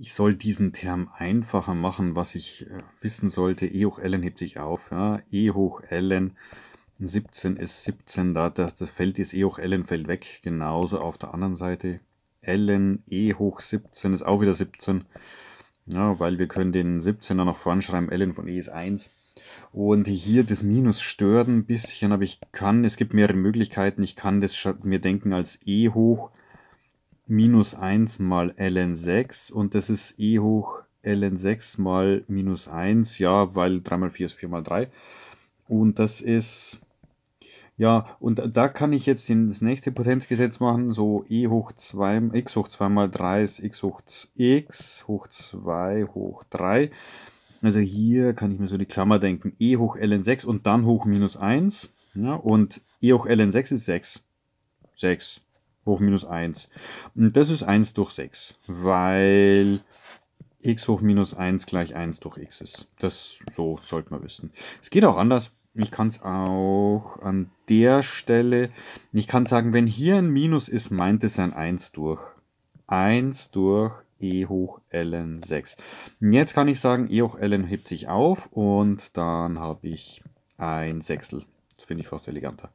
ich soll diesen Term einfacher machen, was ich äh, wissen sollte. E hoch ln hebt sich auf. Ja? E hoch ln 17 ist 17. Da das, das Feld ist E hoch ln fällt weg. Genauso auf der anderen Seite. ln E hoch 17 ist auch wieder 17. Ja, weil wir können den 17er noch voranschreiben. ln von E ist 1. Und hier das Minus stört ein bisschen, aber ich kann, es gibt mehrere Möglichkeiten. Ich kann das mir denken als E hoch minus 1 mal ln 6 und das ist e hoch ln 6 mal minus 1, ja, weil 3 mal 4 ist 4 mal 3. Und das ist, ja, und da kann ich jetzt das nächste Potenzgesetz machen, so e hoch 2, x hoch 2 mal 3 ist x hoch x hoch 2 hoch 3. Also hier kann ich mir so die Klammer denken, e hoch ln 6 und dann hoch minus 1. Ja, und e hoch ln 6 ist 6. 6 hoch minus 1. Und das ist 1 durch 6, weil x hoch minus 1 gleich 1 durch x ist. Das so sollte man wissen. Es geht auch anders. Ich kann es auch an der Stelle, ich kann sagen, wenn hier ein Minus ist, meint es ein 1 durch. 1 durch e hoch ln 6. Und jetzt kann ich sagen, e hoch ln hebt sich auf und dann habe ich ein Sechstel. Das finde ich fast eleganter.